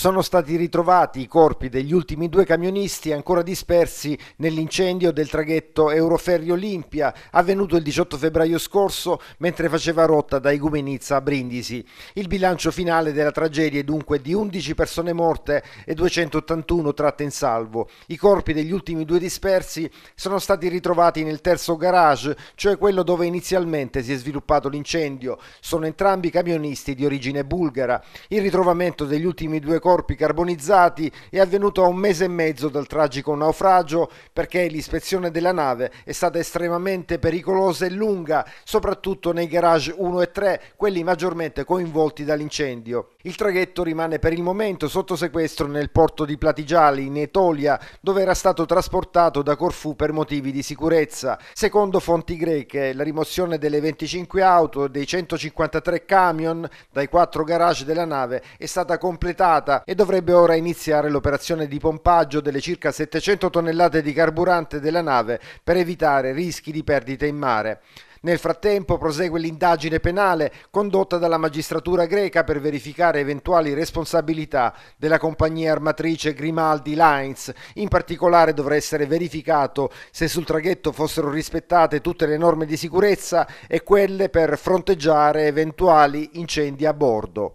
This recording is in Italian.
sono stati ritrovati i corpi degli ultimi due camionisti ancora dispersi nell'incendio del traghetto Euroferri Olimpia avvenuto il 18 febbraio scorso mentre faceva rotta da Igumenizza a Brindisi. Il bilancio finale della tragedia è dunque di 11 persone morte e 281 tratte in salvo. I corpi degli ultimi due dispersi sono stati ritrovati nel terzo garage, cioè quello dove inizialmente si è sviluppato l'incendio. Sono entrambi camionisti di origine bulgara. Il ritrovamento degli ultimi due corpi corpi carbonizzati è avvenuto a un mese e mezzo dal tragico naufragio perché l'ispezione della nave è stata estremamente pericolosa e lunga, soprattutto nei garage 1 e 3, quelli maggiormente coinvolti dall'incendio. Il traghetto rimane per il momento sotto sequestro nel porto di Platigiali, in Etolia, dove era stato trasportato da Corfù per motivi di sicurezza. Secondo fonti greche, la rimozione delle 25 auto e dei 153 camion dai quattro garage della nave è stata completata e dovrebbe ora iniziare l'operazione di pompaggio delle circa 700 tonnellate di carburante della nave per evitare rischi di perdite in mare. Nel frattempo prosegue l'indagine penale condotta dalla magistratura greca per verificare eventuali responsabilità della compagnia armatrice Grimaldi Lines. In particolare dovrà essere verificato se sul traghetto fossero rispettate tutte le norme di sicurezza e quelle per fronteggiare eventuali incendi a bordo.